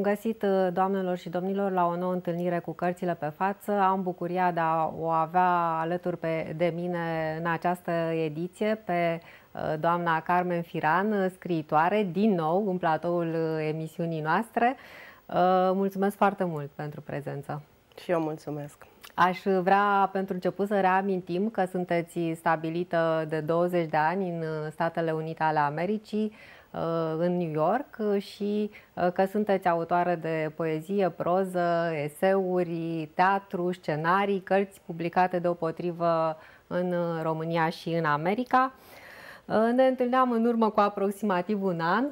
Bun găsit, uh, doamnelor și domnilor, la o nouă întâlnire cu cărțile pe față. Am bucuria de a o avea alături pe, de mine în această ediție pe uh, doamna Carmen Firan, uh, scriitoare, din nou în platoul emisiunii noastre. Mulțumesc foarte mult pentru prezență. Și eu mulțumesc. Aș vrea pentru început să reamintim că sunteți stabilită de 20 de ani în Statele Unite ale Americii, Uh, în New York uh, și uh, că sunteți autoare de poezie, proză, eseuri, teatru, scenarii, cărți publicate deopotrivă în România și în America. Ne întâlneam în urmă cu aproximativ un an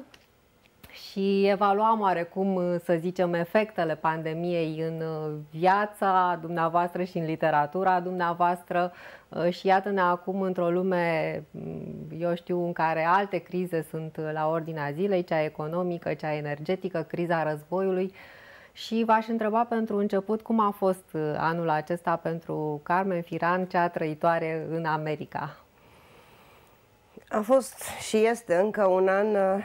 și evaluam oarecum, să zicem, efectele pandemiei în viața dumneavoastră și în literatura dumneavoastră, Uh, și iată-ne acum într-o lume, mm, eu știu, în care alte crize sunt uh, la ordinea zilei, cea economică, cea energetică, criza războiului. Și v-aș întreba pentru început cum a fost uh, anul acesta pentru Carmen Firan, cea trăitoare în America. A fost și este încă un an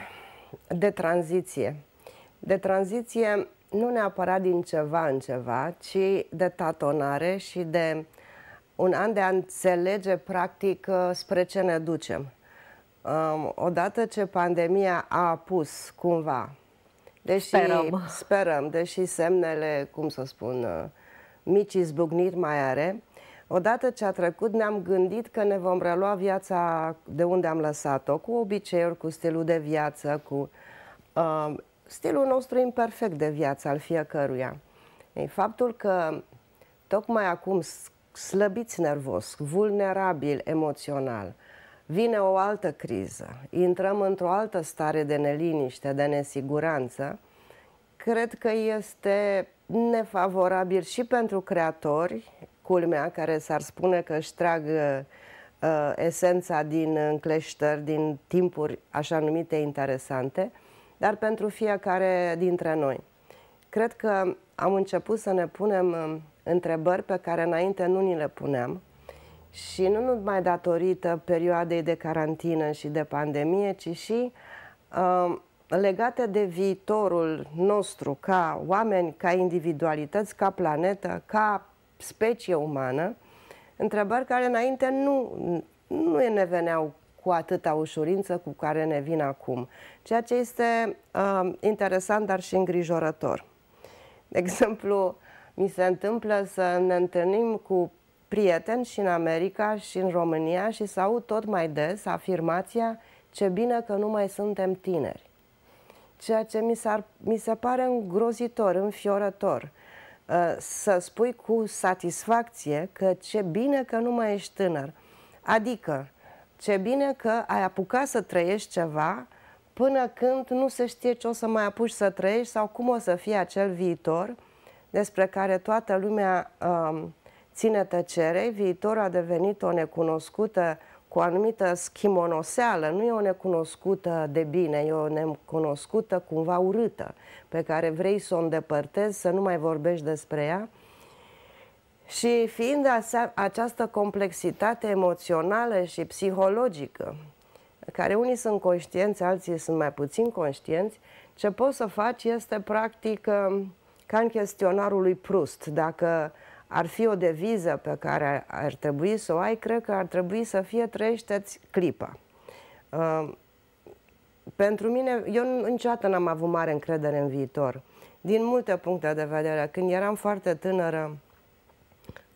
de tranziție. De tranziție nu neapărat din ceva în ceva, ci de tatonare și de un an de a înțelege practic uh, spre ce ne ducem. Um, odată ce pandemia a apus cumva, deși sperăm, sperăm deși semnele, cum să spun, uh, mici izbucniri mai are, Odată ce a trecut, ne-am gândit că ne vom relua viața de unde am lăsat-o, cu obiceiuri, cu stilul de viață, cu uh, stilul nostru imperfect de viață al fiecăruia. faptul că tocmai acum slăbiți nervos, vulnerabil, emoțional, vine o altă criză, intrăm într-o altă stare de neliniște, de nesiguranță, cred că este nefavorabil și pentru creatori, culmea, care s-ar spune că își trag uh, esența din încleștări, din timpuri așa numite interesante, dar pentru fiecare dintre noi. Cred că am început să ne punem uh, întrebări pe care înainte nu ni le puneam și nu numai datorită perioadei de carantină și de pandemie, ci și uh, legate de viitorul nostru ca oameni, ca individualități, ca planetă, ca specie umană, întrebări care înainte nu, nu ne veneau cu atâta ușurință cu care ne vin acum, ceea ce este uh, interesant, dar și îngrijorător. De exemplu, mi se întâmplă să ne întâlnim cu prieteni și în America și în România și să aud tot mai des afirmația ce bine că nu mai suntem tineri. Ceea ce mi, s-ar, mi se pare îngrozitor, înfiorător, ă, să spui cu satisfacție că ce bine că nu mai ești tânăr. Adică, ce bine că ai apucat să trăiești ceva până când nu se știe ce o să mai apuci să trăiești sau cum o să fie acel viitor despre care toată lumea um, ține tăcere, viitorul a devenit o necunoscută cu o anumită schimonoseală, nu e o necunoscută de bine, e o necunoscută cumva urâtă, pe care vrei să o îndepărtezi, să nu mai vorbești despre ea. Și fiind această complexitate emoțională și psihologică, care unii sunt conștienți, alții sunt mai puțin conștienți, ce poți să faci este practic um, ca în chestionarul lui Prust. Dacă ar fi o deviză pe care ar trebui să o ai, cred că ar trebui să fie trăiește-ți clipa. Uh, pentru mine, eu niciodată n-am avut mare încredere în viitor. Din multe puncte de vedere, când eram foarte tânără,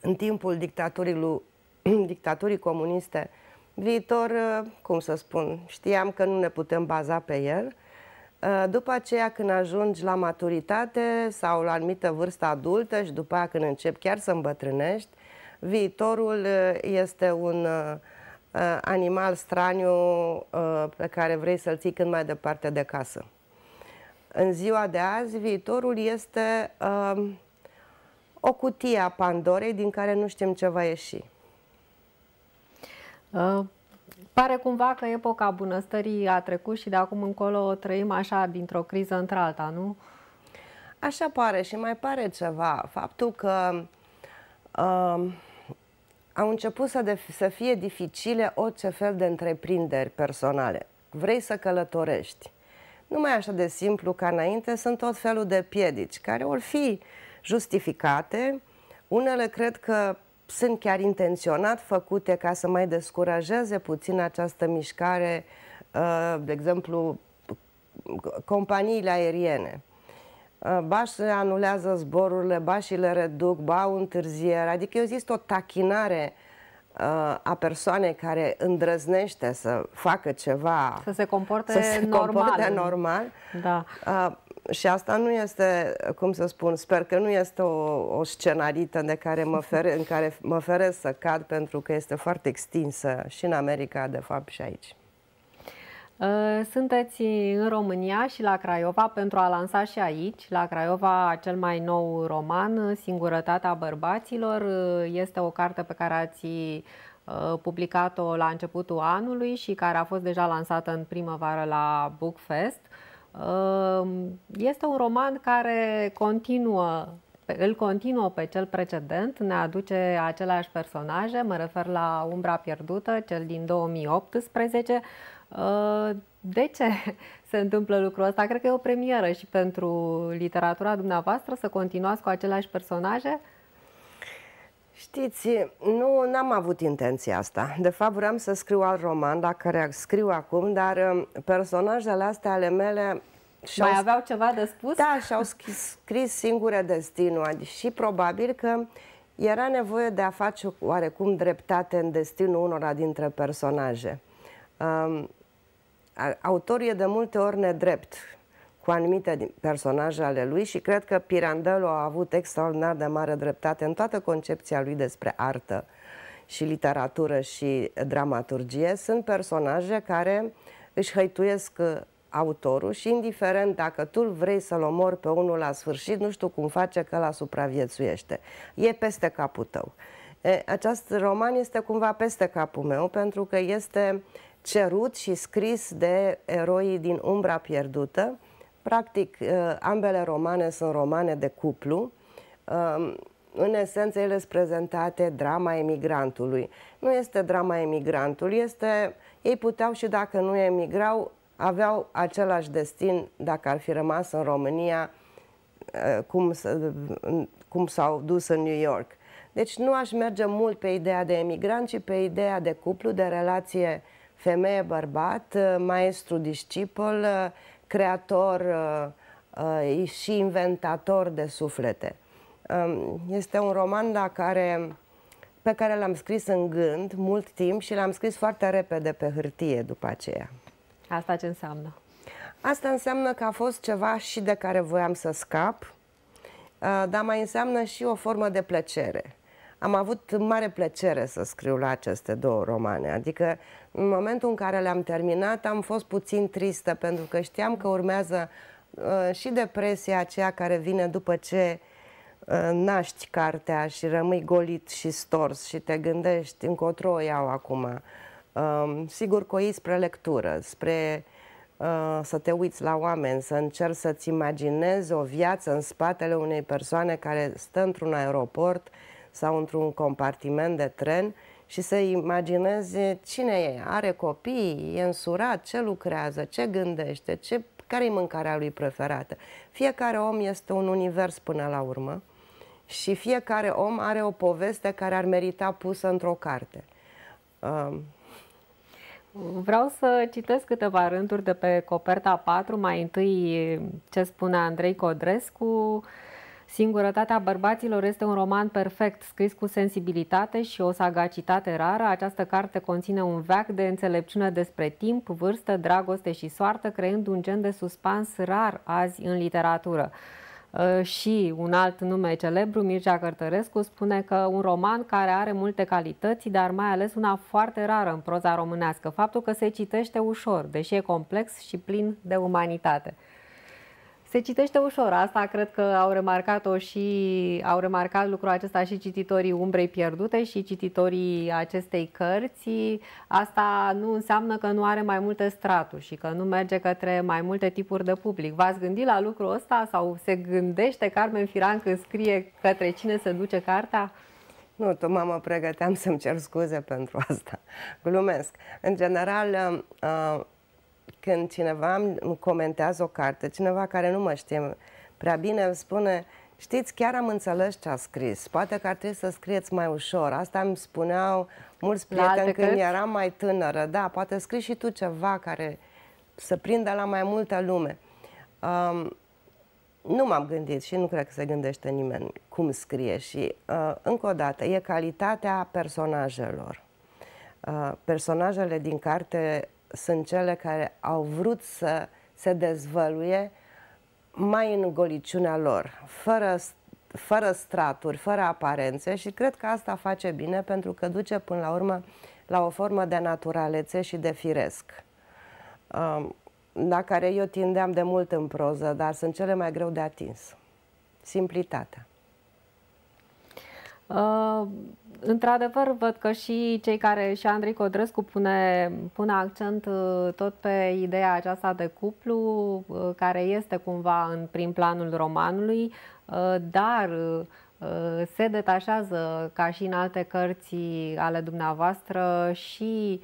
în timpul dictaturii, lui, dictaturii comuniste, viitor, uh, cum să spun, știam că nu ne putem baza pe el, Uh, după aceea, când ajungi la maturitate sau la anumită vârstă adultă și după aceea când începi chiar să îmbătrânești, viitorul uh, este un uh, animal straniu pe care vrei să-l ții cât mai departe de casă. În ziua de azi, viitorul este o cutie a Pandorei din care nu știm ce va ieși. Uh, Pare cumva că epoca bunăstării a trecut și de acum încolo trăim așa dintr-o criză într-alta, nu? Așa pare și mai pare ceva. Faptul că uh, au început să, să fie dificile orice fel de întreprinderi personale. Vrei să călătorești. Nu mai așa de simplu ca înainte, sunt tot felul de piedici care vor fi justificate. Unele cred că sunt chiar intenționat făcute ca să mai descurajeze puțin această mișcare, uh, de exemplu, companiile aeriene. Uh, ba se anulează zborurile, ba și le reduc, ba au întârziere. Adică există o tachinare uh, a persoanei care îndrăznește să facă ceva, să se comporte să se normal. Comporte normal. Da. Și asta nu este, cum să spun, sper că nu este o, o scenarită de care mă fere, în care mă feresc să cad pentru că este foarte extinsă și în America, de fapt, și aici. Uh, sunteți în România și la Craiova pentru a lansa și aici, la Craiova, cel mai nou roman, Singurătatea bărbaților. Uh, este o carte pe care ați uh, publicat-o la începutul anului și care a fost deja lansată în primăvară la Bookfest. Uh, Ehm, este un roman care continuă îl continuă pe cel precedent, ne aduce aceleași personaje, mă refer la Umbra pierdută, cel din 2018. Ehm, de ce se întâmplă lucrul ăsta? Cred că e o premieră și pentru literatura dumneavoastră să continuați cu aceleași personaje? Știți, nu am avut intenția asta. De fapt, vreau să scriu alt roman, dacă care scriu acum, dar um, personajele astea ale mele... Și Mai aveau ceva de spus? Da, și-au scris singure destinul. Adică și probabil că era nevoie de a face oarecum dreptate în destinul unora dintre personaje. Um, de multe ori nedrept cu anumite personaje ale lui și cred că Pirandello a avut extraordinar de mare dreptate în toată concepția lui despre artă și literatură și dramaturgie. Sunt personaje care își hăituiesc uh, autorul și indiferent dacă tu vrei să-l omori pe unul la sfârșit, nu știu cum face că la supraviețuiește. E peste capul tău. E, acest roman este cumva peste capul meu pentru că este cerut și scris de eroii din Umbra pierdută, Practic, uh, ambele romane sunt romane de cuplu. Um, în esență, ele sunt prezentate drama emigrantului. Nu este drama emigrantului, este... Ei puteau și dacă nu emigrau, aveau același destin dacă ar fi rămas în România uh, cum, cum s-au dus în New York. Deci nu aș merge mult pe ideea de emigrant, ci pe ideea de cuplu, de relație femeie-bărbat, uh, maestru-discipol, creator uh, uh, și inventator de suflete. Um, este un roman la care, pe care l-am scris în gând mult timp și l-am scris foarte repede pe hârtie după aceea. Asta ce înseamnă? Asta înseamnă că a fost ceva și de care voiam să scap, uh, dar mai înseamnă și o formă de plăcere. Am avut mare plăcere să scriu la aceste două romane, adică în momentul în care le-am terminat, am fost puțin tristă, pentru că știam că urmează uh, și depresia aceea care vine după ce uh, naști cartea și rămâi golit și stors și te gândești încotro o iau acum. Uh, sigur că o iei spre lectură, spre uh, să te uiți la oameni, să încerci să-ți imaginezi o viață în spatele unei persoane care stă într-un aeroport sau într-un compartiment de tren și să imaginezi cine e, are copii, e însurat, ce lucrează, ce gândește, ce, care e mâncarea lui preferată. Fiecare om este un univers până la urmă și fiecare om are o poveste care ar merita pusă într-o carte. Um, Vreau să citesc câteva rânduri de pe coperta 4, mai întâi ce spune Andrei Codrescu, uh, Singurătatea bărbaților este un roman perfect, scris cu sensibilitate și o sagacitate rară. Această carte conține un veac de înțelepciune despre timp, vârstă, dragoste și soartă, creând un gen de suspans rar azi în literatură ă, și un alt nume celebru, Mircea Cărtărescu, spune că un roman care are multe calități, dar mai ales una foarte rară în proza românească, faptul că se citește ușor, deși e complex și plin de umanitate. Se citește ușor asta, cred că au remarcat-o și au remarcat lucrul acesta și cititorii Umbrei Pierdute și cititorii acestei cărți. Asta nu înseamnă că nu are mai multe straturi și că nu merge către mai multe tipuri de public. V-ați gândit la lucrul ăsta sau se gândește Carmen Firan când scrie către cine se duce cartea? Nu, tu mă pregăteam să-mi cer scuze pentru asta. Glumesc. În general, uh, când cineva îmi comentează o carte, cineva care nu mă știe prea bine îmi spune Știți, chiar am înțeles ce a scris. Poate că ar trebui să scrieți mai ușor. Asta îmi spuneau mulți prieteni când cărți? eram mai tânără. Da, poate scrii și tu ceva care să prindă la mai multă lume. Um, nu m-am gândit și nu cred că se gândește nimeni cum scrie și uh, încă o dată e calitatea personajelor. Uh, personajele din carte sunt cele care au vrut să se dezvăluie mai în goliciunea lor, fără, fără straturi, fără aparențe și cred că asta face bine pentru că duce până la urmă la o formă de naturalețe și de firesc, um, la care eu tindeam de mult în proză, dar sunt cele mai greu de atins. Simplitatea. Uh, într-adevăr, văd că și cei care, și Andrei Codrescu pune, pune accent uh, tot pe ideea aceasta de cuplu, uh, care este cumva în prim planul romanului, dar se detașează, ca și în alte cărți ale dumneavoastră, și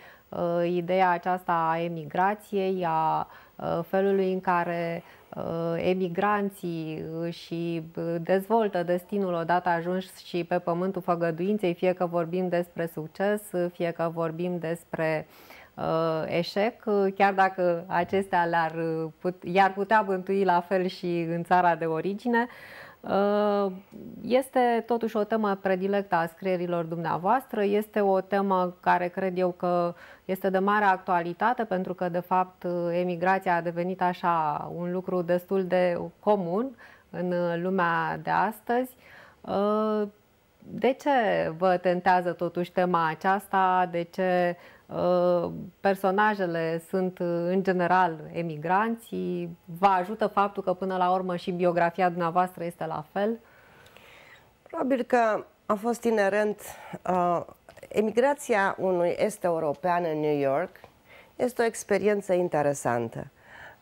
ideea aceasta a emigrației, a Uh, felului în care uh, emigranții și dezvoltă destinul odată ajunși și pe pământul făgăduinței, fie că vorbim despre succes, fie că vorbim despre uh, eșec, chiar dacă acestea le-ar put, i-ar putea bântui la fel și în țara de origine. Uh, este totuși o temă predilectă a scrierilor dumneavoastră, este o temă care cred eu că este de mare actualitate pentru că de fapt emigrația a devenit așa un lucru destul de comun în lumea de astăzi. Uh, de ce vă tentează totuși tema aceasta? De ce Uh, personajele sunt uh, în general emigranții, vă ajută faptul că până la urmă și biografia dumneavoastră este la fel? Probabil că a fost inerent uh, emigrația unui este european în New York este o experiență interesantă.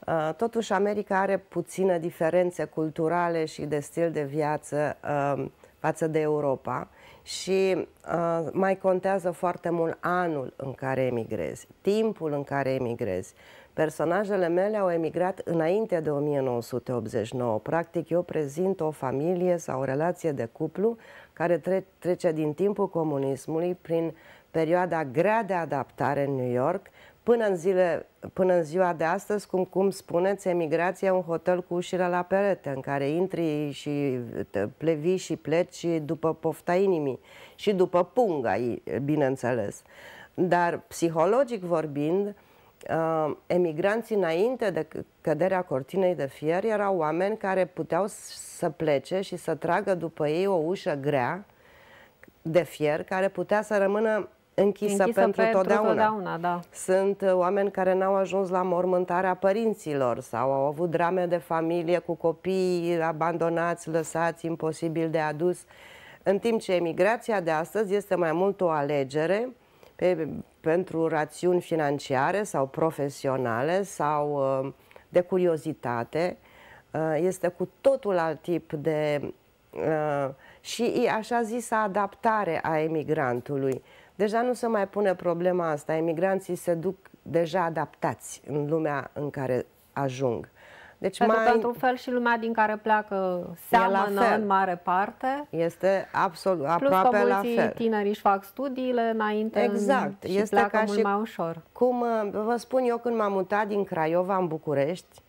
Uh, totuși, America are puține diferențe culturale și de stil de viață uh, față de Europa și uh, mai contează foarte mult anul în care emigrezi, timpul în care emigrezi. Personajele mele au emigrat înainte de 1989. Practic, eu prezint o familie sau o relație de cuplu care tre- trece din timpul comunismului prin perioada grea de adaptare în New York, Până în, zile, până în ziua de astăzi, cum, cum spuneți, emigrația e un hotel cu ușile la perete, în care intri și plevi și pleci după pofta inimii și după punga, bineînțeles. Dar, psihologic vorbind, uh, emigranții înainte de căderea cortinei de fier erau oameni care puteau să plece și să tragă după ei o ușă grea de fier care putea să rămână închisă, închisă pentru, pentru totdeauna. totdeauna da. Sunt uh, oameni care n-au ajuns la mormântarea părinților sau au avut drame de familie cu copii abandonați, lăsați, imposibil de adus. În timp ce emigrația de astăzi este mai mult o alegere pe, pentru rațiuni financiare sau profesionale sau uh, de curiozitate, uh, este cu totul alt tip de și așa zisă adaptare a emigrantului deja nu se mai pune problema asta. Emigranții se duc deja adaptați în lumea în care ajung. Deci Pentru mai... că, într-un fel, și lumea din care pleacă seamănă în mare parte. Este absolut aproape Plus că mulți la fel. tineri își fac studiile înainte exact. și este pleacă ca mult și mai ușor. Cum uh, vă spun eu, când m-am mutat din Craiova în București,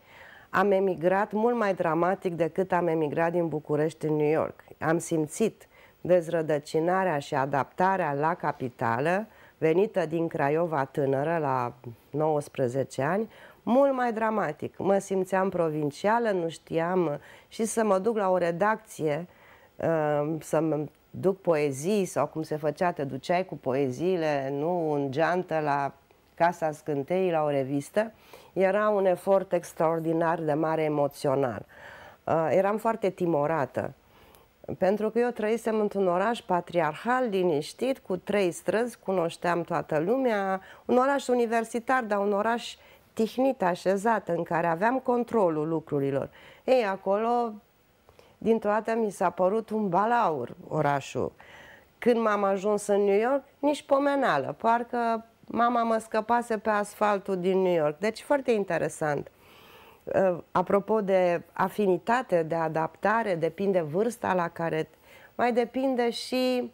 am emigrat mult mai dramatic decât am emigrat din București în New York. Am simțit dezrădăcinarea și adaptarea la capitală, venită din Craiova tânără la 19 ani, mult mai dramatic. Mă simțeam provincială, nu știam uh, și să mă duc la o redacție, uh, să mă duc poezii sau cum se făcea, te duceai cu poeziile, nu în geantă la Casa Scânteii, la o revistă, era un efort extraordinar de mare emoțional. Uh, eram foarte timorată pentru că eu trăisem într-un oraș patriarhal, liniștit, cu trei străzi, cunoșteam toată lumea, un oraș universitar, dar un oraș tihnit, așezat, în care aveam controlul lucrurilor. Ei, acolo, dintr-o dată mi s-a părut un balaur orașul. Când m-am ajuns în New York, nici pomenală, parcă mama mă scăpase pe asfaltul din New York. Deci foarte interesant. Uh, apropo de afinitate, de adaptare, depinde vârsta la care... Mai depinde și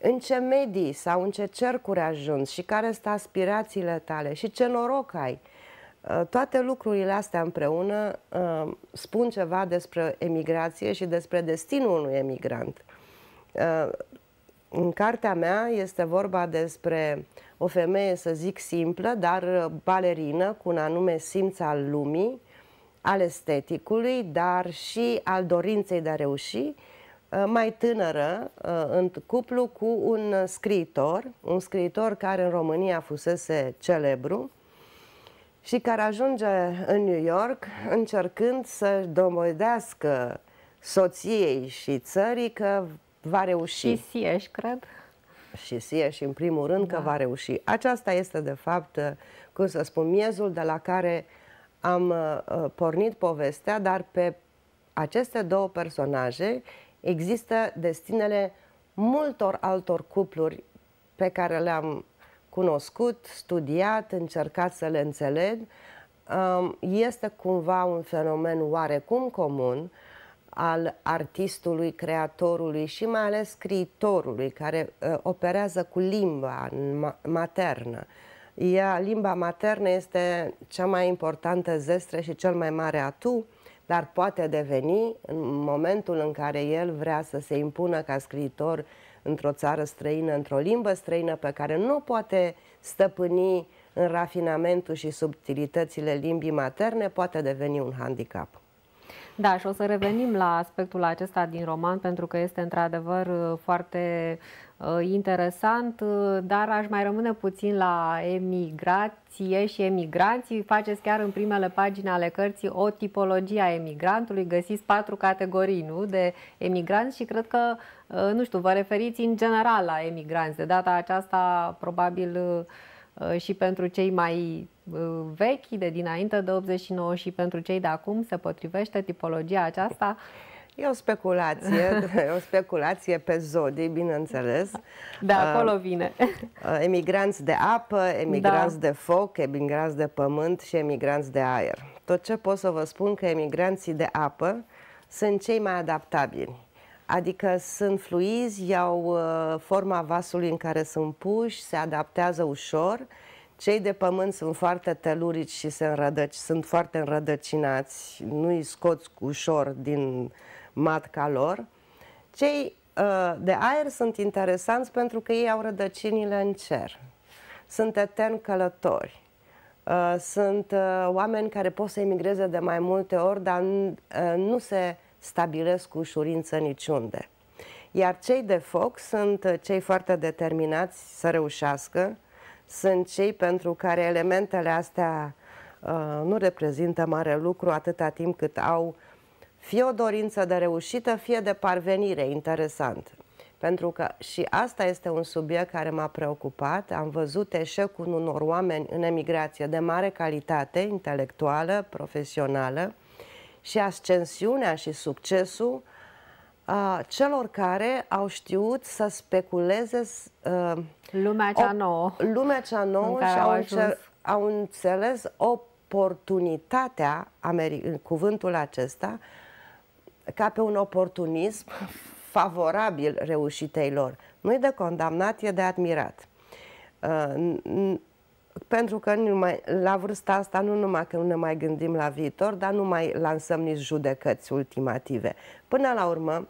în ce medii sau în ce cercuri ajungi și care sunt aspirațiile tale și ce noroc ai. Uh, toate lucrurile astea împreună uh, spun ceva despre emigrație și despre destinul unui emigrant. În cartea mea este vorba despre o femeie, să zic, simplă, dar balerină, cu un anume simț al lumii, al esteticului, dar și al dorinței de a reuși, uh, mai tânără, uh, în cuplu cu un scriitor, un scriitor care în România fusese celebru și care ajunge în New York încercând să-și domodească soției și țării că va reuși. Și sieși, cred. Și sieși, în primul rând, da. că va reuși. Aceasta este, de fapt, uh, cum să spun, miezul de la care am uh, uh, pornit povestea, dar pe aceste două personaje există destinele multor altor cupluri pe care le-am cunoscut, studiat, încercat să le înțeleg. Um, este cumva un fenomen oarecum comun al artistului, creatorului și mai ales scriitorului care uh, operează cu limba maternă. Ea, limba maternă este cea mai importantă zestre și cel mai mare atu, dar poate deveni în momentul în care el vrea să se impună ca scriitor într-o țară străină, într-o limbă străină pe care nu poate stăpâni în rafinamentul și subtilitățile limbii materne, poate deveni un handicap. Da, și o să revenim la aspectul acesta din roman, pentru că este într-adevăr uh, foarte uh, Uh, interesant, uh, dar aș mai rămâne puțin la emigrație și emigranții. Faceți chiar în primele pagini ale cărții o tipologie a emigrantului. Găsiți patru categorii nu? de emigranți și cred că, uh, nu știu, vă referiți în general la emigranți. De data aceasta, probabil și pentru cei mai vechi de dinainte de 89 și pentru cei de acum se potrivește tipologia aceasta. E o speculație, o speculație pe zodii, bineînțeles. Da, uh, acolo vine. Uh, emigranți de apă, emigranți da. de foc, emigranți de pământ și emigranți de aer. Tot ce pot să vă spun că emigranții de apă sunt cei mai adaptabili. Adică sunt fluizi, iau uh, forma vasului în care sunt puși, se adaptează ușor. Cei de pământ sunt foarte telurici și se înrădăci, sunt foarte înrădăcinați, nu-i scoți ușor din uh, matca lor. Cei uh, de aer sunt interesanți pentru că ei au rădăcinile în cer. Sunt etern călători. Uh, sunt uh, oameni care pot să emigreze de mai multe ori, dar uh, nu se stabilesc cu ușurință niciunde. Iar cei de foc sunt uh, cei foarte determinați să reușească, sunt cei pentru care elementele astea uh, nu reprezintă mare lucru atâta timp cât au fie o dorință de reușită, fie de parvenire, interesant. Pentru că și asta este un subiect care m-a preocupat. Am văzut eșecul unor oameni în emigrație de mare calitate intelectuală, profesională și ascensiunea și succesul uh, celor care au știut să speculeze uh, lumea cea nouă, lumea cea nouă și au, încer, au înțeles oportunitatea, cuvântul acesta, ca pe un oportunism favorabil reușitei lor. nu e de condamnat, e de admirat. Uh, pentru că numai, la vârsta asta nu numai că nu ne mai gândim la viitor, dar nu mai lansăm nici judecăți ultimative. Până la urmă,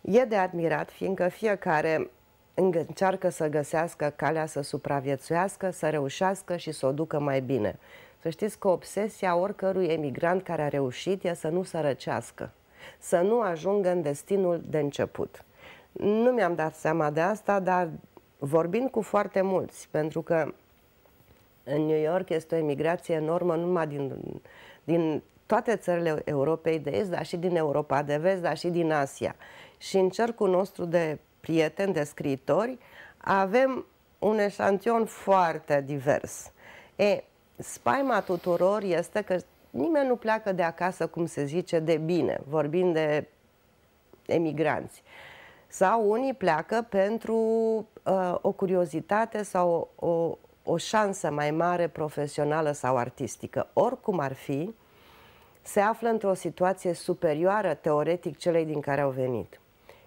e de admirat, fiindcă fiecare încearcă să găsească calea să supraviețuiască, să reușească și să o ducă mai bine. Să știți că obsesia oricărui emigrant care a reușit e să nu sărăcească să nu ajungă în destinul de început. Nu mi-am dat seama de asta, dar vorbind cu foarte mulți, pentru că în New York este o emigrație enormă numai din, din toate țările Europei de Est, dar și din Europa de Vest, dar și din Asia. Și în cercul nostru de prieteni, de scriitori, avem un eșantion foarte divers. E, spaima tuturor este că nimeni nu pleacă de acasă, cum se zice, de bine, vorbind de emigranți. Sau unii pleacă pentru uh, o curiozitate sau o, o șansă mai mare profesională sau artistică. Oricum ar fi, se află într-o situație superioară teoretic celei din care au venit.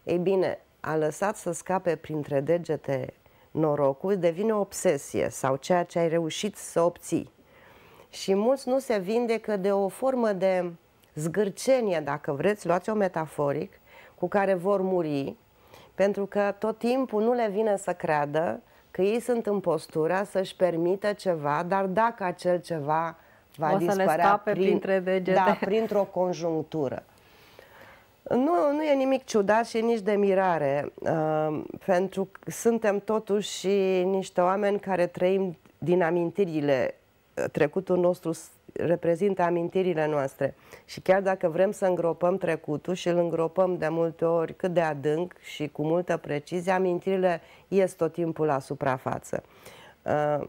Ei bine, a lăsat să scape printre degete norocul devine obsesie sau ceea ce ai reușit să obții. Și mulți nu se vindecă de o formă de zgârcenie, dacă vreți, luați-o metaforic, cu care vor muri, pentru că tot timpul nu le vine să creadă că ei sunt în postura să-și permită ceva, dar dacă acel ceva va o dispărea prin, printre degete. Da, printr-o conjunctură. Nu, nu e nimic ciudat și nici de mirare, uh, pentru că suntem totuși niște oameni care trăim din amintirile trecutul nostru reprezintă amintirile noastre și chiar dacă vrem să îngropăm trecutul și îl îngropăm de multe ori cât de adânc și cu multă precizie, amintirile ies tot timpul la suprafață. Uh,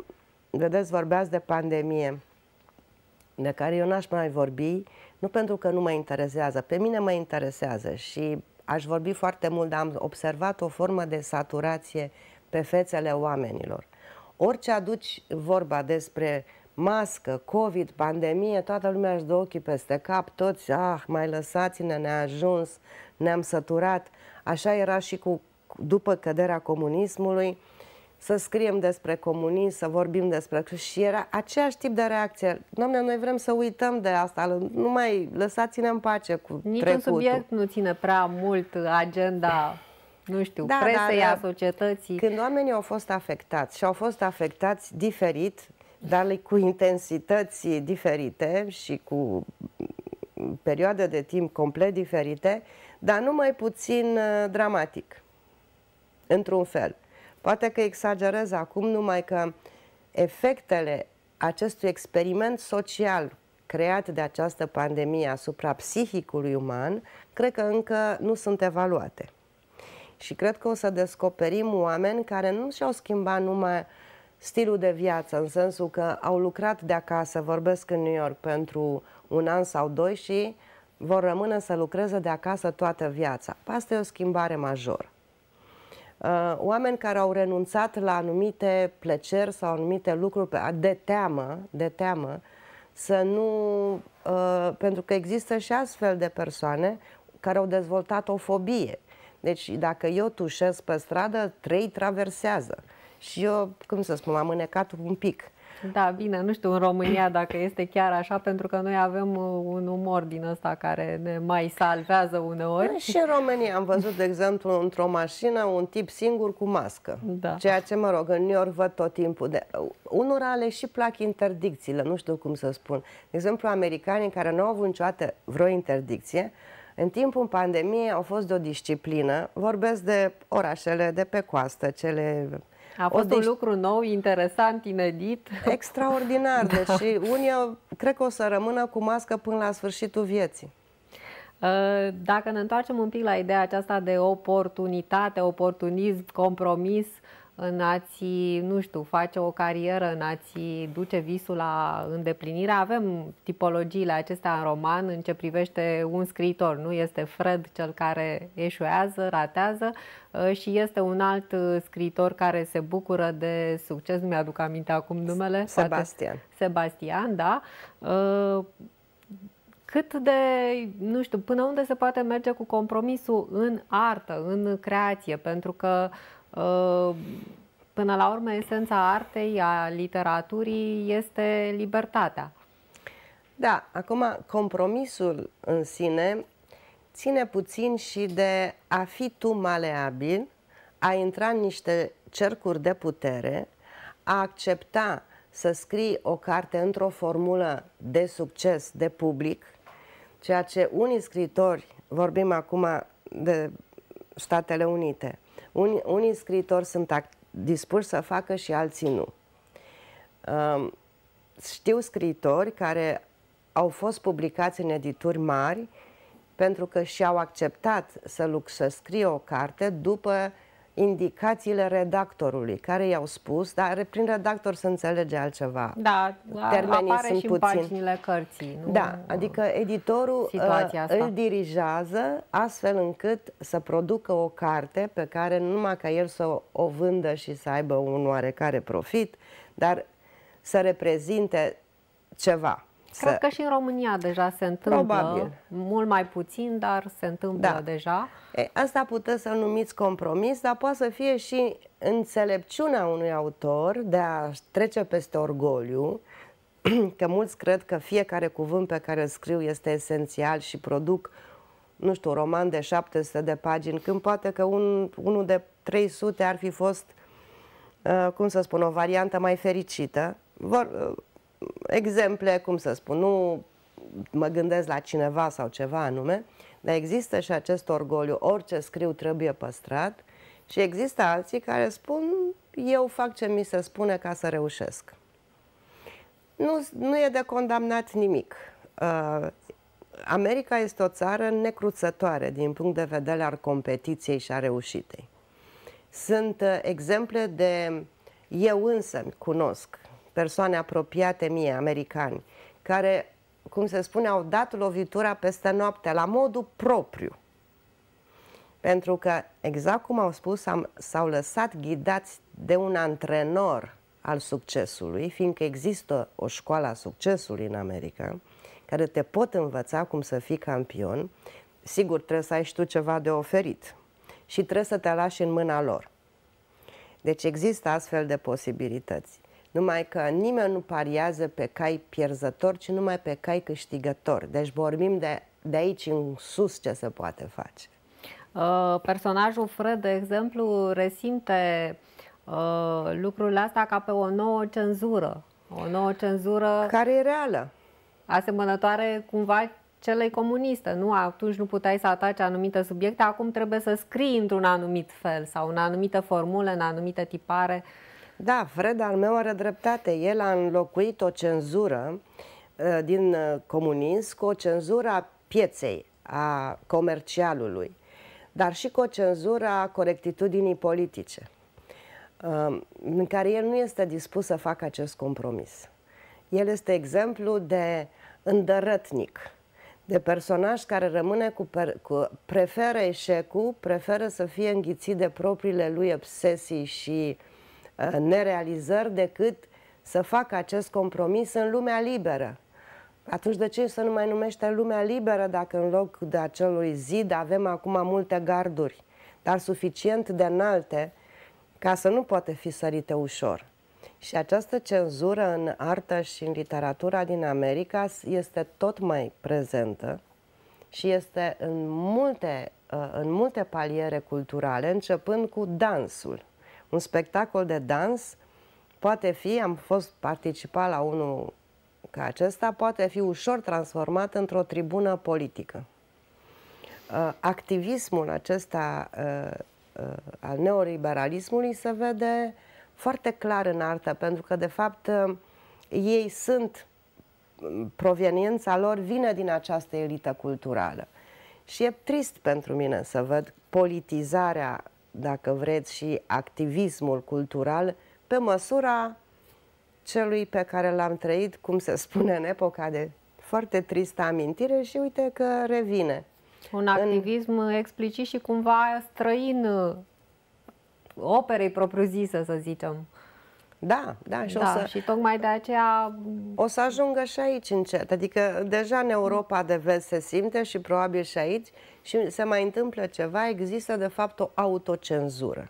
vedeți, vorbeați de pandemie, de care eu n-aș mai vorbi, nu pentru că nu mă interesează, pe mine mă interesează și aș vorbi foarte mult, dar am observat o formă de saturație pe fețele oamenilor. Orice aduci vorba despre mască, COVID, pandemie, toată lumea își dă ochii peste cap, toți, ah, mai lăsați-ne, ne-a ajuns, ne-am săturat. Așa era și cu, după căderea comunismului, să scriem despre comunism, să vorbim despre... Și era aceeași tip de reacție. Doamne, noi vrem să uităm de asta, nu mai lăsați-ne în pace cu Niciun trecutul. subiect nu ține prea mult agenda nu știu, da, da presei, da, da. a societății. Când oamenii au fost afectați și au fost afectați diferit, dar cu intensități diferite și cu perioade de timp complet diferite, dar nu mai puțin uh, dramatic, într-un fel. Poate că exagerez acum, numai că efectele acestui experiment social creat de această pandemie asupra psihicului uman, cred că încă nu sunt evaluate. Și cred că o să descoperim oameni care nu și-au schimbat numai stilul de viață, în sensul că au lucrat de acasă, vorbesc în New York pentru un an sau doi și vor rămâne să lucreze de acasă toată viața. Păi asta e o schimbare majoră. Uh, oameni care au renunțat la anumite plăceri sau anumite lucruri de teamă, de teamă să nu, uh, pentru că există și astfel de persoane care au dezvoltat o fobie. Deci dacă eu tușesc pe stradă, trei traversează. Și eu, cum să spun, am înecat un pic. Da, bine, nu știu în România dacă este chiar așa, pentru că noi avem uh, un umor din ăsta care ne mai salvează uneori. Da, și în România am văzut, de exemplu, într-o mașină un tip singur cu mască. Da. Ceea ce, mă rog, în New York văd tot timpul. De... Uh, unora le și plac interdicțiile, nu știu cum să spun. De exemplu, americanii care nu au avut niciodată vreo interdicție, în timpul pandemiei au fost de o disciplină, vorbesc de orașele de pe coastă, cele a fost o, un lucru nou, interesant, inedit. Extraordinar, da. deci unii cred că o să rămână cu mască până la sfârșitul vieții. Uh, dacă ne întoarcem un pic la ideea aceasta de oportunitate, oportunism, compromis, uh, în a-ți, nu știu, face o carieră, în a-ți duce visul la îndeplinire. Avem tipologiile acestea în roman în ce privește un scriitor. Nu este Fred cel care eșuează, ratează uh, și este un alt uh, scriitor care se bucură de succes. Nu mi-aduc aminte acum numele. Sebastian. Poate. Sebastian, da uh, cât de, nu știu, până unde se poate merge cu compromisul în artă, în creație, pentru că uh, Uh, până la urmă, esența artei, a literaturii, este libertatea. Da, acum compromisul în sine ține puțin și de a fi tu maleabil, a intra în niște cercuri de putere, a accepta să scrii o carte într-o formulă de succes, de public, ceea ce unii scritori, vorbim acum de Statele Unite, unii, unii scriitori sunt dispuși să facă și alții nu. Uh, știu scriitori care au fost publicați în edituri mari pentru că și-au acceptat să, luc- să scrie o carte după indicațiile redactorului, care i-au spus, dar prin redactor se înțelege altceva. Da, Termenii apare sunt și puțin. în paginile cărții. Nu? Da, adică editorul uh, îl dirigează astfel încât să producă o carte pe care numai ca el să o vândă și să aibă un oarecare profit, dar să reprezinte ceva. Cred să... că și în România deja se întâmplă, Probabil. mult mai puțin, dar se întâmplă da. deja. E, asta puteți să numiți compromis, dar poate să fie și înțelepciunea unui autor de a trece peste orgoliu, că mulți cred că fiecare cuvânt pe care îl scriu este esențial și produc, nu știu, un roman de 700 de pagini, când poate că un, unul de 300 ar fi fost, uh, cum să spun, o variantă mai fericită. Vor, uh, exemple, cum să spun, nu mă gândesc la cineva sau ceva anume, dar există și acest orgoliu, orice scriu trebuie păstrat și există alții care spun, eu fac ce mi se spune ca să reușesc. Nu, nu e de condamnat nimic. Uh, America este o țară necruțătoare din punct de vedere al competiției și a reușitei. Sunt uh, exemple de eu însă cunosc persoane apropiate mie, americani, care, cum se spune, au dat lovitura peste noapte, la modul propriu. Pentru că, exact cum au spus, am, s-au lăsat ghidați de un antrenor al succesului, fiindcă există o școală a succesului în America, care te pot învăța cum să fii campion, sigur trebuie să ai și tu ceva de oferit și trebuie să te lași în mâna lor. Deci există astfel de posibilități numai că nimeni nu pariază pe cai pierzător, ci numai pe cai câștigător. Deci vorbim de, de aici în sus ce se poate face. Uh, personajul Fred, de exemplu, resimte uh, lucrul ăsta ca pe o nouă cenzură. O nouă cenzură... Care e reală. Asemănătoare cumva celei comuniste, nu? Atunci nu puteai să ataci anumite subiecte, acum trebuie să scrii într-un anumit fel sau în anumite formule, în anumite tipare. Uh, da, Fred al meu are dreptate. El a înlocuit o cenzură uh, din uh, comunism cu o cenzură a pieței, a comercialului, dar și cu o cenzură a corectitudinii politice, uh, în care el nu este dispus să facă acest compromis. El este exemplu de îndărătnic, de personaj care rămâne cu, per, cu preferă eșecul, preferă să fie înghițit de propriile lui obsesii și uh, Uh, nerealizări decât să facă acest compromis în lumea liberă. Atunci de ce să nu mai numește lumea liberă dacă în loc de acelui zid avem acum multe garduri, dar suficient de înalte ca să nu poate fi sărite ușor. Și această cenzură în artă și în literatura din America este tot mai prezentă și este în multe, uh, în multe paliere culturale, începând cu dansul un spectacol de dans poate fi, am fost participat la unul ca acesta, poate fi ușor transformat într-o tribună politică. Uh, activismul acesta uh, uh, al neoliberalismului se vede foarte clar în artă, pentru că, de fapt, ei sunt, mm, proveniența lor vine din această elită culturală. Și e trist pentru mine să văd politizarea dacă vreți, și activismul cultural pe măsura celui pe care l-am trăit, cum se spune, în epoca de foarte tristă amintire și uite că revine. Un activism în... explicit și cumva străin uh, operei propriu-zisă, să zicem. Da, da, și, da, o să, și tocmai de aceea... Mm, o să ajungă și aici încet, adică deja în Europa de vest se simte și probabil și aici și se mai întâmplă ceva, există de fapt o autocenzură.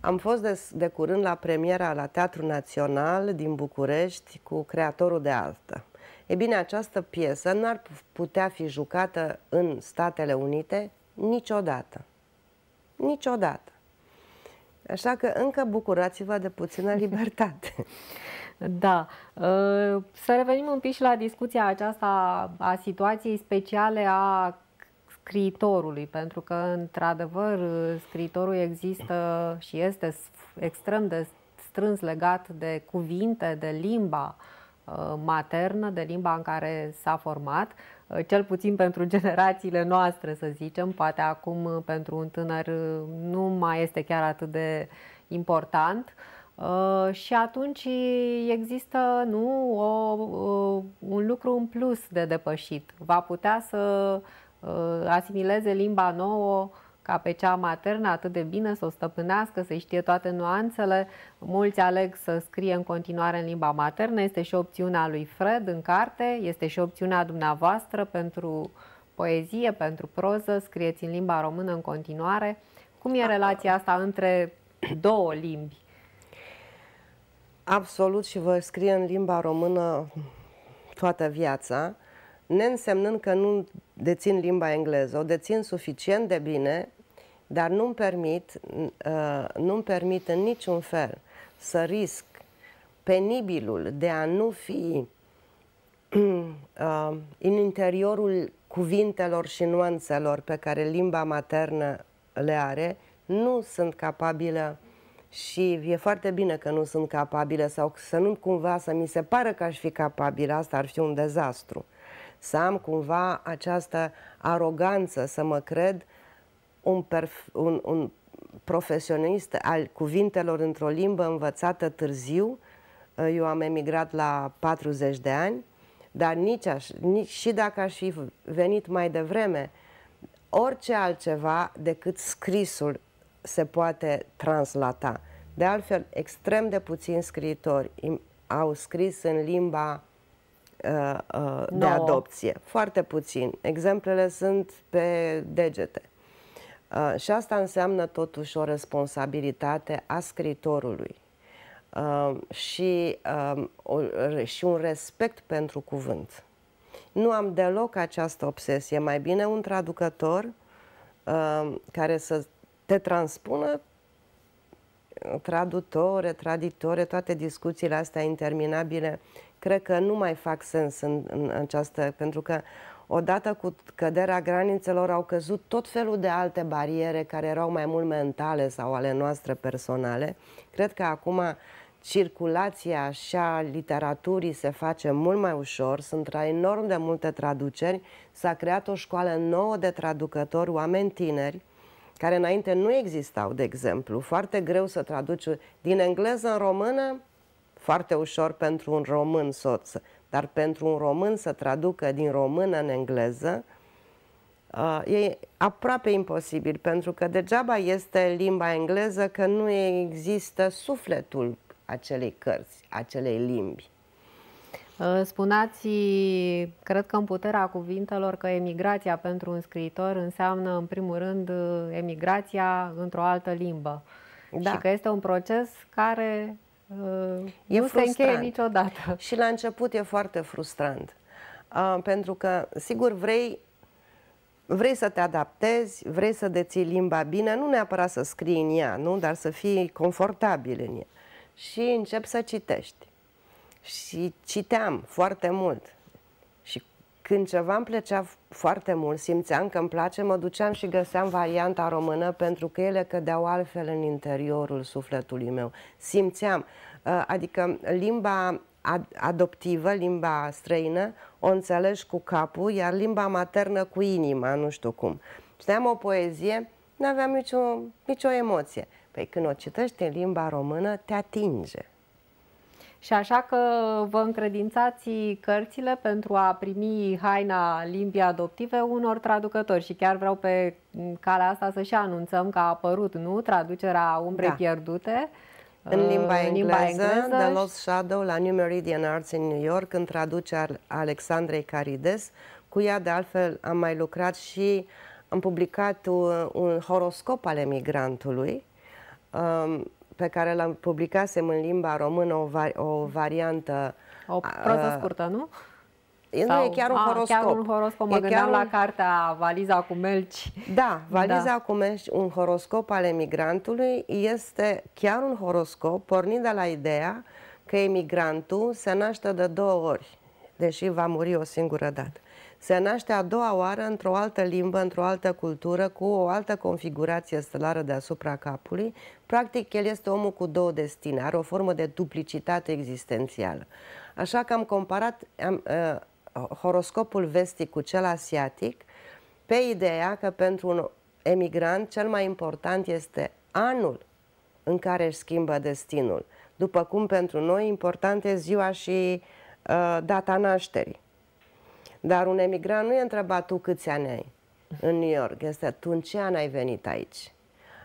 Am fost de, de curând la premiera la Teatrul Național din București cu creatorul de altă. E bine, această piesă nu ar putea fi jucată în Statele Unite niciodată. Niciodată. Așa că încă bucurați-vă de puțină libertate. Da. Ă, să revenim un pic și la discuția aceasta a situației speciale a scriitorului, pentru că, într-adevăr, scriitorul există și este extrem de strâns legat de cuvinte, de limba uh, Uh, maternă, de limba în care s-a format, uh, cel puțin pentru generațiile noastre, să zicem, poate acum uh, pentru un tânăr nu mai este chiar atât de important. Și atunci există nu, o, un lucru în plus de depășit. Va putea să asimileze limba nouă ca pe cea maternă atât de bine, să o stăpânească, să știe toate nuanțele. Mulți aleg să scrie în continuare în limba maternă. Este și opțiunea lui Fred în carte, este și opțiunea dumneavoastră pentru poezie, pentru proză, scrieți în limba română în continuare. Cum e relația asta între două limbi? Absolut și vă scrie în limba română toată viața, neînsemnând că nu dețin limba engleză. O dețin suficient de bine dar nu-mi permit, uh, nu-mi permit în niciun fel să risc penibilul de a nu fi uh, în interiorul cuvintelor și nuanțelor pe care limba maternă le are, nu sunt capabilă și e foarte bine că nu sunt capabilă sau să nu cumva să mi se pară că aș fi capabilă, asta ar fi un dezastru. Să am cumva această aroganță, să mă cred un, perf- un, un profesionist al cuvintelor într-o limbă învățată târziu. Uh, eu am emigrat la 40 de ani, dar nici, aș, nici și dacă aș fi venit mai devreme, orice altceva decât scrisul se poate translata. De altfel, extrem de puțini scriitori au scris în limba uh, uh, de adopție. Foarte puțin. Exemplele sunt pe degete și asta înseamnă totuși o responsabilitate a scritorului și, și un respect pentru cuvânt. Nu am deloc această obsesie. Mai bine un traducător care să te transpună tradutore, traditore, toate discuțiile astea interminabile, cred că nu mai fac sens în, în această, pentru că odată cu căderea granițelor au căzut tot felul de alte bariere care erau mai mult mentale sau ale noastre personale. Cred că acum circulația așa literaturii se face mult mai ușor, sunt enorm de multe traduceri, s-a creat o școală nouă de traducători, oameni tineri, care înainte nu existau, de exemplu. Foarte greu să traduci din engleză în română, foarte ușor pentru un român soț dar pentru un român să traducă din română în engleză uh, e aproape imposibil, pentru că degeaba este limba engleză că nu există sufletul acelei cărți, acelei limbi. Uh, Spuneați, cred că în puterea cuvintelor, că emigrația pentru un scriitor înseamnă, în primul rând, uh, emigrația într-o altă limbă. Da. Și că este un proces care Uh, e nu frustrant. se încheie niciodată. Și la început e foarte frustrant. Uh, pentru că, sigur, vrei vrei să te adaptezi, vrei să deții limba bine, nu neapărat să scrii în ea, nu? dar să fii confortabil în ea. Și încep să citești. Și citeam foarte mult. Când ceva îmi plăcea foarte mult, simțeam că îmi place, mă duceam și găseam varianta română pentru că ele cădeau altfel în interiorul sufletului meu. Simțeam, uh, adică limba adoptivă, limba străină, o înțelegi cu capul, iar limba maternă cu inima, nu știu cum. Citeam o poezie, nu aveam nicio, nicio emoție. Păi când o citești în limba română, te atinge. Și așa că vă încredințați cărțile pentru a primi haina limbii adoptive unor traducători și chiar vreau pe calea asta să și anunțăm că a apărut, nu, traducerea Umbre da. Pierdute în uh, limba engleză, limba engleză The Lost Shadow la New Meridian Arts în New York, în traducerea Alexandrei Carides. Cu ea, de altfel, am mai lucrat și am publicat un horoscop al emigrantului, um, pe care l-am publicasem în limba română o, va, o variantă... O proză scurtă, nu? E, Sau, nu, e chiar un a, horoscop. Chiar un horoscop, mă e chiar un... la cartea Valiza cu melci. Da, da. Valiza da. cu melci, un horoscop al emigrantului, este chiar un horoscop pornind de la ideea că emigrantul se naște de două ori, deși va muri o singură dată se naște a doua oară într-o altă limbă, într-o altă cultură, cu o altă configurație stelară deasupra capului, practic el este omul cu două destine, are o formă de duplicitate existențială. Așa că am comparat am, uh, horoscopul vestic cu cel asiatic pe ideea că pentru un emigrant cel mai important este anul în care își schimbă destinul. După cum pentru noi important e ziua și uh, data nașterii. Dar un emigrant nu e întrebat tu câți ani ai în New York, este tu în ce an ai venit aici.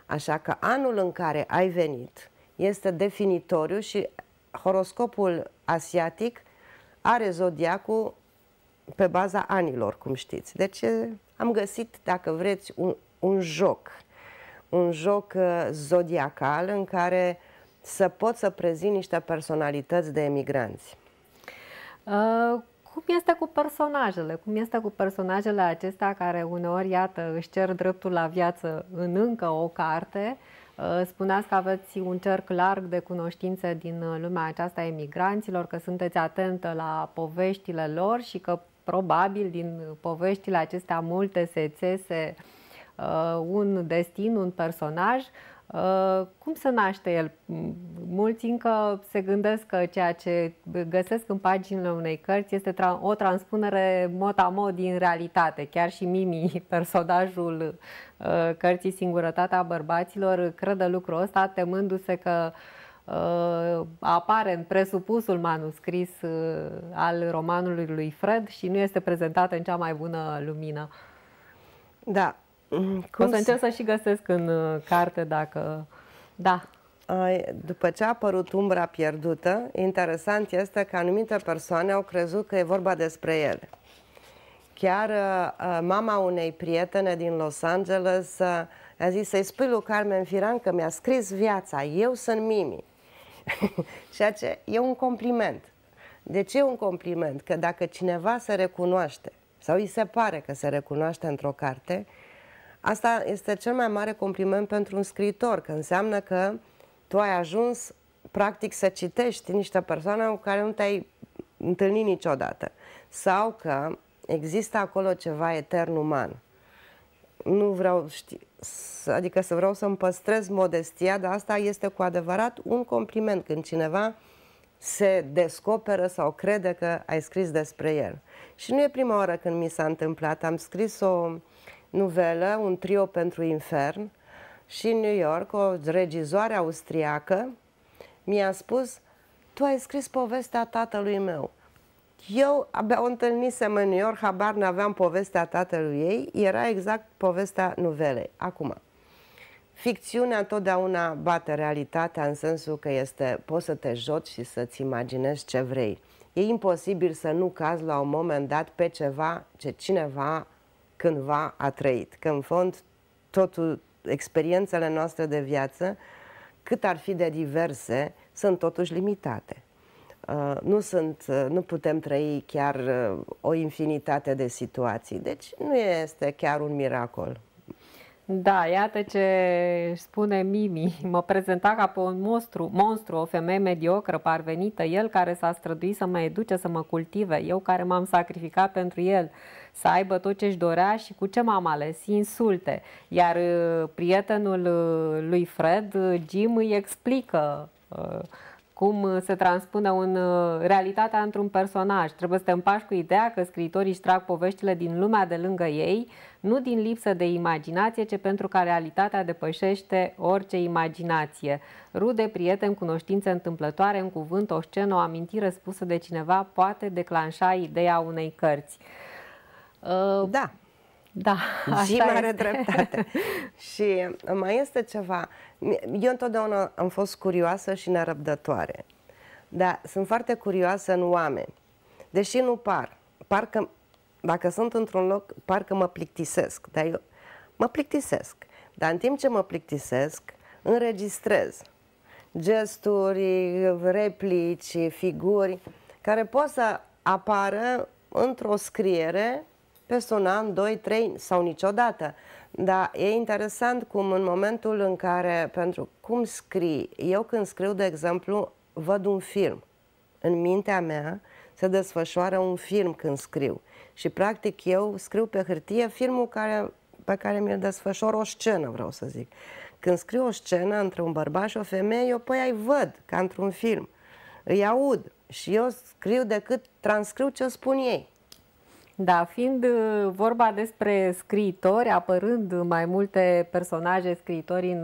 Așa că anul în care ai venit este definitoriu și horoscopul asiatic are zodiacul pe baza anilor, cum știți. Deci am găsit, dacă vreți, un, un joc, un joc uh, zodiacal în care să pot să prezint niște personalități de emigranți. Uh, cum este cu personajele, cum este cu personajele acestea care uneori, iată, își cer dreptul la viață în încă o carte. Uh, spuneați că aveți un cerc larg de cunoștințe din uh, lumea aceasta emigranților, că sunteți atentă la poveștile lor și că probabil din poveștile acestea multe se țese uh, un destin, un personaj. Uh, cum se naște el? Mulți încă se gândesc că ceea ce găsesc în paginile unei cărți este tra- o transpunere mot mod din realitate. Chiar și Mimi, personajul uh, cărții Singurătatea Bărbaților, crede lucrul ăsta, temându-se că uh, apare în presupusul manuscris al romanului lui Fred și nu este prezentată în cea mai bună lumină. Da, cum o să încerc să și găsesc în uh, carte dacă... Da. După ce a apărut umbra pierdută, interesant este că anumite persoane au crezut că e vorba despre ele. Chiar uh, uh, mama unei prietene din Los Angeles a zis să-i spui lui Carmen Firan că mi-a scris viața, eu sunt Mimi. Ceea ce e un compliment. De ce e un compliment? Că dacă cineva se recunoaște sau îi se pare că se recunoaște într-o carte, Asta este cel mai mare compliment pentru un scriitor, că înseamnă că tu ai ajuns practic să citești niște persoane cu care nu te-ai întâlnit niciodată. Sau că există acolo ceva etern uman. Nu vreau, ști, adică să vreau să-mi păstrez modestia, dar asta este cu adevărat un compliment când cineva se descoperă sau crede că ai scris despre el. Și nu e prima oară când mi s-a întâmplat. Am scris o nuvelă, un trio pentru infern, și în New York, o regizoare austriacă mi-a spus, tu ai scris povestea tatălui meu. Eu abia o întâlnisem în New York, habar n-aveam povestea tatălui ei, era exact povestea nuvelei. Acum, ficțiunea totdeauna bate realitatea în sensul că este, poți să te joci și să-ți imaginezi ce vrei. E imposibil să nu cazi la un moment dat pe ceva ce cineva cândva a trăit. Că în fond totul, experiențele noastre de viață, cât ar fi de diverse, sunt totuși limitate. Uh, nu, sunt, uh, nu putem trăi chiar uh, o infinitate de situații. Deci nu este chiar un miracol. Da, iată ce spune Mimi. Mă prezenta ca pe un monstru, monstru, o femeie mediocră, parvenită, el care s-a străduit să mă educe, să mă cultive, eu care m-am sacrificat pentru el, să aibă tot ce-și dorea și cu ce m-am ales, insulte. Iar uh, prietenul uh, lui Fred, uh, Jim, îi explică uh, cum uh, se transpune în uh, realitatea într-un personaj. Trebuie să te împași cu ideea că scritorii își trag poveștile din lumea de lângă ei, nu din lipsă de imaginație, ci pentru că realitatea depășește orice imaginație. Rude, prieten, cunoștințe întâmplătoare, un cuvânt, o scenă, o amintire spusă de cineva poate declanșa ideea unei cărți. Uh, da. Da, și așa mare este. dreptate. și mai este ceva. Eu întotdeauna am fost curioasă și nerăbdătoare. Dar sunt foarte curioasă în oameni. Deși nu par. Parcă, dacă sunt într-un loc, parcă mă plictisesc. Dar eu mă plictisesc. Dar în timp ce mă plictisesc, înregistrez gesturi, replici, figuri, care pot să apară într-o scriere peste un an, doi, trei sau niciodată. Dar e interesant cum în momentul în care, pentru cum scrii, eu când scriu, de exemplu, văd un film. În mintea mea se desfășoară un film când scriu. Și practic eu scriu pe hârtie filmul care, pe care mi-l desfășor o scenă, vreau să zic. Când scriu o scenă între un bărbat și o femeie, eu păi ai văd, ca într-un film. Îi aud și eu scriu decât transcriu ce spun ei. Da, fiind uh, vorba despre scriitori, apărând mai multe personaje scriitori în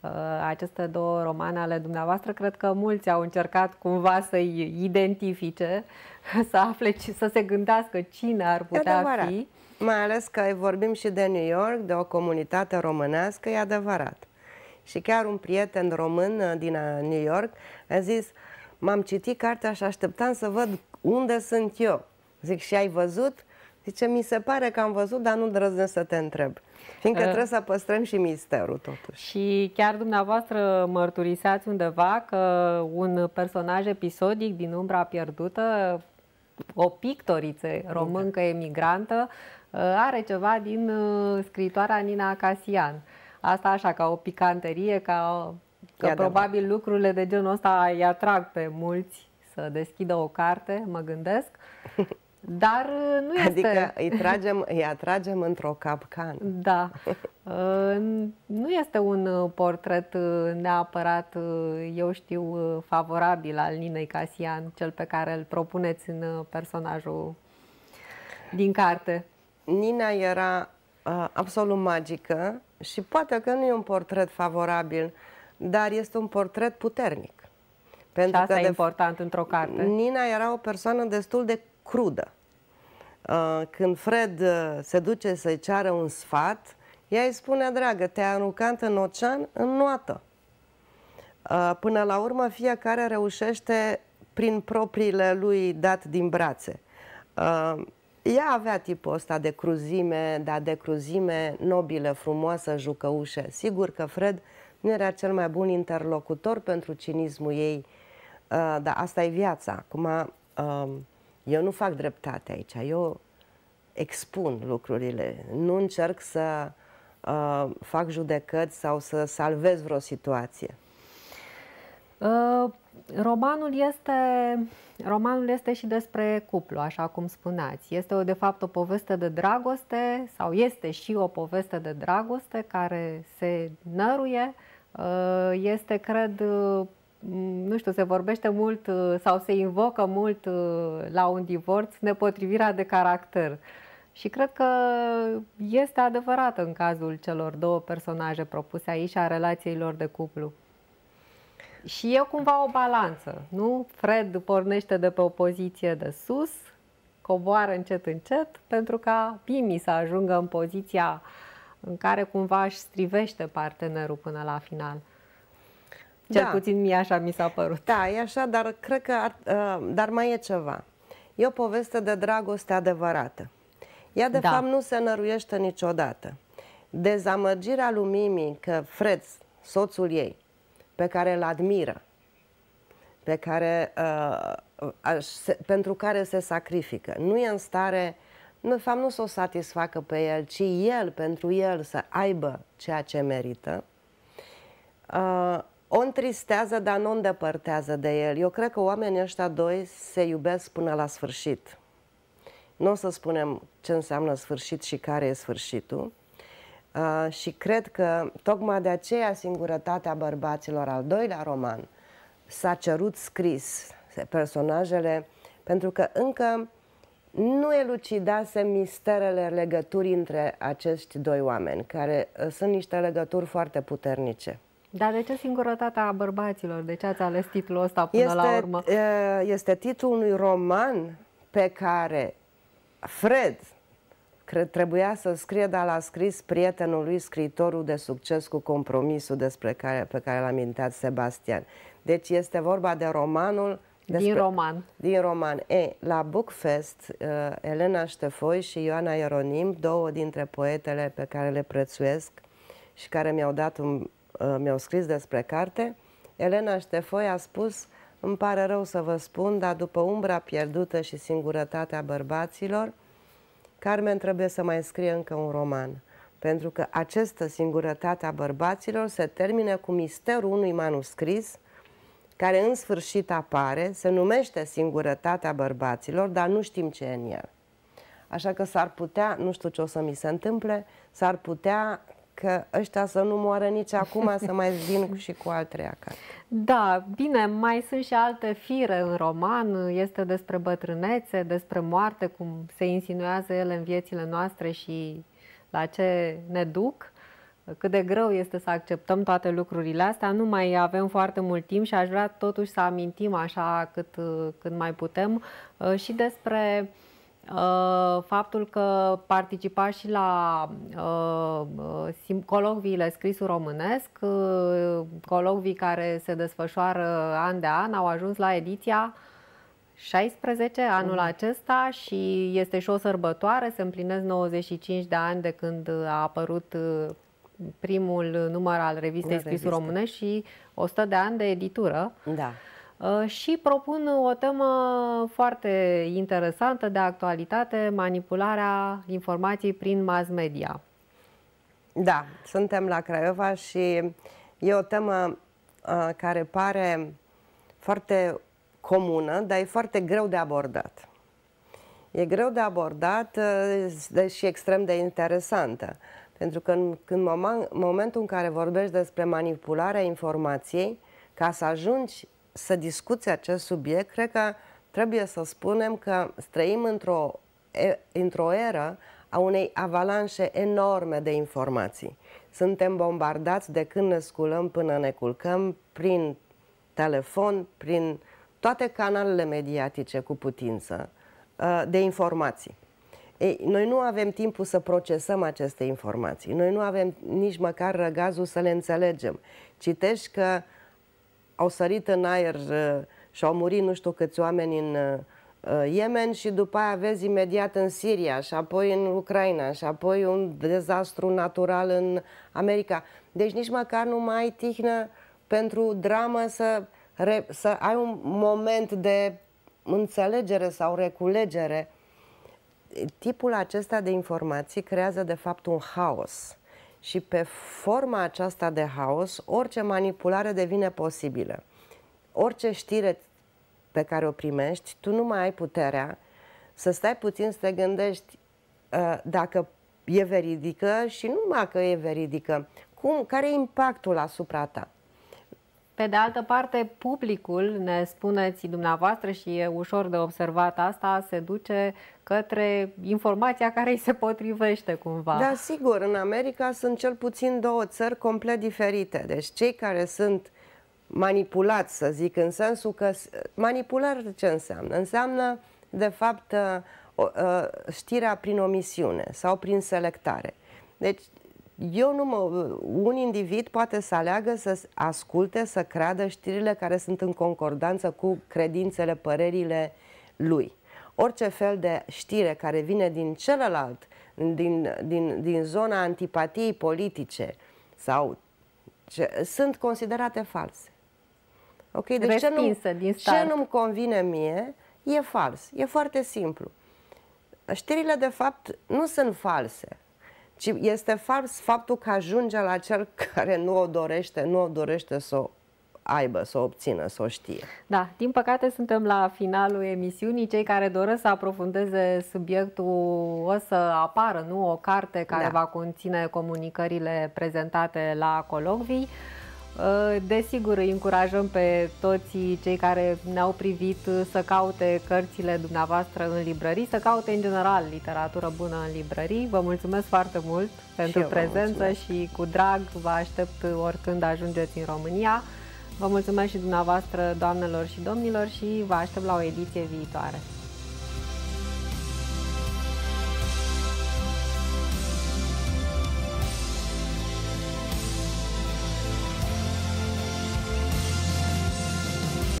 uh, aceste două romane ale dumneavoastră, cred că mulți au încercat cumva să-i identifice, să afle, să se gândească cine ar putea adevărat. fi. Mai ales că vorbim și de New York, de o comunitate românească, e adevărat. Și chiar un prieten român uh, din New York a zis, m-am citit cartea și așteptam să văd unde sunt eu. Zic, și ai văzut? Zice, mi se pare că am văzut, dar nu drăznesc să te întreb. Fiindcă uh, trebuie să păstrăm și misterul totuși. Și chiar dumneavoastră mărturiseați undeva că un personaj episodic din Umbra Pierdută, o pictoriță româncă da. emigrantă, ă, are ceva din ă, scritoarea Nina Casian. Asta așa, ca o picanterie, ca că Ia probabil de lucrurile de genul ăsta îi atrag pe mulți să deschidă o carte, mă gândesc. Dar uh, nu este... Adică îi, tragem, îi atragem într-o capcană. Da. Uh, nu este un uh, portret neapărat, eu știu, favorabil al Ninei Casian, cel pe care îl propuneți în personajul din carte. Nina era absolut magică și poate că nu e un portret favorabil, dar este un portret puternic. Pentru și asta că e important într-o carte. Nina era o persoană destul de crudă. Uh, când Fred uh, se duce să-i ceară un sfat, ea îi spune, dragă, te-a aruncat în ocean, în noată. Uh, până la urmă, fiecare reușește prin propriile lui dat din brațe. Ea avea tipul ăsta de cruzime, dar de cruzime nobilă, frumoasă, jucăușă. Sigur că Fred nu era cel mai bun interlocutor pentru cinismul ei, dar asta e viața. Acum, eu nu fac dreptate aici, eu expun lucrurile, nu încerc să uh, fac judecăți sau să salvez vreo situație. Uh, romanul este romanul este și despre cuplu, așa cum spuneați. Este de fapt o poveste de dragoste sau este și o poveste de dragoste care se năruie. Uh, este, cred, Mm, nu știu, se vorbește mult uh, sau se invocă mult uh, la un divorț nepotrivirea de caracter. Și cred că este adevărat în cazul celor două personaje propuse aici a relațiilor de cuplu. Și e cumva o balanță, nu? Fred pornește de pe o poziție de sus, coboară încet, încet, pentru ca Pimi să ajungă în poziția în care cumva își strivește partenerul până la final. Cel da. puțin mie așa mi s-a părut. Da, e așa, dar cred că ar, ă, dar mai e ceva. E o poveste de dragoste adevărată. Ea, de da. fapt, nu se năruiește niciodată. Dezamăgirea lui Mimi că Fred, soțul ei, pe care îl admiră, pe care, uh, ă, aș, se, pentru care se sacrifică, nu e în stare, de fapt, nu să o satisfacă pe el, ci el, pentru el, să aibă ceea ce merită, uh, o întristează, dar nu îndepărtează de el. Eu cred că oamenii ăștia doi se iubesc până la sfârșit. Nu o să spunem ce înseamnă sfârșit și care e sfârșitul. Uh, și cred că tocmai de aceea singurătatea bărbaților, al doilea roman, s-a cerut scris personajele, pentru că încă nu elucidase misterele legăturii între acești doi oameni, care uh, sunt niște legături foarte puternice. Dar de ce singurătatea a bărbaților? De ce ați ales titlul ăsta până este, la urmă? Este titlul unui roman pe care Fred cred, trebuia să scrie, dar l-a scris prietenul lui, scritorul de succes cu compromisul despre care, pe care l-a mintat Sebastian. Deci este vorba de romanul despre, din roman. Din roman. E, la Bookfest, uh, Elena Ștefoi și Ioana Ieronim, două dintre poetele pe care le prețuiesc și care mi-au dat un Uh, mi-au scris despre carte, Elena Ștefoi a spus Îmi pare rău să vă spun, dar după umbra pierdută și singurătatea bărbaților, Carmen trebuie să mai scrie încă un roman, pentru că această singurătate a bărbaților se termină cu misterul unui manuscris care în sfârșit apare, se numește Singurătatea bărbaților, dar nu știm ce e în el. Așa că s-ar putea, nu știu ce o să mi se întâmple, s-ar putea că ăștia să nu moară nici acum, să mai vin și cu al treia carte. Da, bine, mai sunt și alte fire în roman, este despre bătrânețe, despre moarte, cum se insinuează ele în viețile noastre și la ce ne duc, cât de greu este să acceptăm toate lucrurile astea, nu mai avem foarte mult timp și aș vrea totuși să amintim așa cât, cât mai putem uh, și despre uh, Uh, faptul că participa și la uh, uh colocviile scrisul românesc, uh, colocvii care se desfășoară an de an, au ajuns la ediția 16 anul acesta și este și o sărbătoare, se împlinesc 95 de ani de când a apărut uh, primul număr al revistei Scrisul Românesc și 100 de ani de editură. Da. Uh, și propun o temă foarte interesantă de actualitate, manipularea informației prin mass media. Da, suntem la Craiova și e o temă uh, care pare foarte comună, dar e foarte greu de abordat. E greu de abordat, uh, și extrem de interesantă. Pentru că în, în moment, momentul în care vorbești despre manipularea informației, ca să ajungi să discuți acest subiect, cred că trebuie să spunem că străim într-o, într-o eră a unei avalanșe enorme de informații. Suntem bombardați de când ne sculăm până ne culcăm prin telefon, prin toate canalele mediatice cu putință ă, de informații. Ei, noi nu avem timpul să procesăm aceste informații, noi nu avem nici măcar răgazul să le înțelegem. Citești că au sărit în aer uh, și au murit nu știu câți oameni în uh, uh, Yemen și după aia vezi imediat în Siria și apoi în Ucraina și apoi un dezastru natural în America. Deci nici măcar nu mai ai tihnă pentru dramă să, re, să ai un moment de înțelegere sau reculegere. Tipul acesta de informații creează de fapt un haos și pe forma aceasta de haos, orice manipulare devine posibilă. Orice știre pe care o primești, tu nu mai ai puterea să stai puțin să te gândești uh, dacă e veridică și nu numai că e veridică, cum, care e impactul asupra ta. Pe de altă parte, publicul, ne spuneți dumneavoastră și e ușor de observat asta, se duce către informația care îi se potrivește cumva. Da, sigur, în America sunt cel puțin două țări complet diferite. Deci cei care sunt manipulați, să zic, în sensul că... Manipular ce înseamnă? Înseamnă, de fapt, uh, uh, știrea prin omisiune sau prin selectare. Deci eu nu mă, un individ poate să aleagă să asculte, să creadă știrile care sunt în concordanță cu credințele, părerile lui. Orice fel de știre care vine din celălalt, din, din, din zona antipatiei politice sau ce, sunt considerate false. Ok, deci ce, nu, din start. ce nu-mi convine mie e fals. E foarte simplu. Știrile, de fapt, nu sunt false ci este fals faptul că ajunge la cel care nu o dorește, nu o dorește să o aibă, să o obțină, să o știe. Da, din păcate suntem la finalul emisiunii. Cei care doresc să aprofundeze subiectul o să apară, nu? O carte care da. va conține comunicările prezentate la colocvii. Ă, desigur, îi încurajăm pe toți cei care ne-au privit să caute cărțile dumneavoastră în librării, să caute în general literatură bună în librării. Vă mulțumesc foarte mult pentru și prezență și cu drag vă aștept oricând ajungeți în România. Vă mulțumesc și dumneavoastră, doamnelor și domnilor, și vă aștept la o ediție viitoare.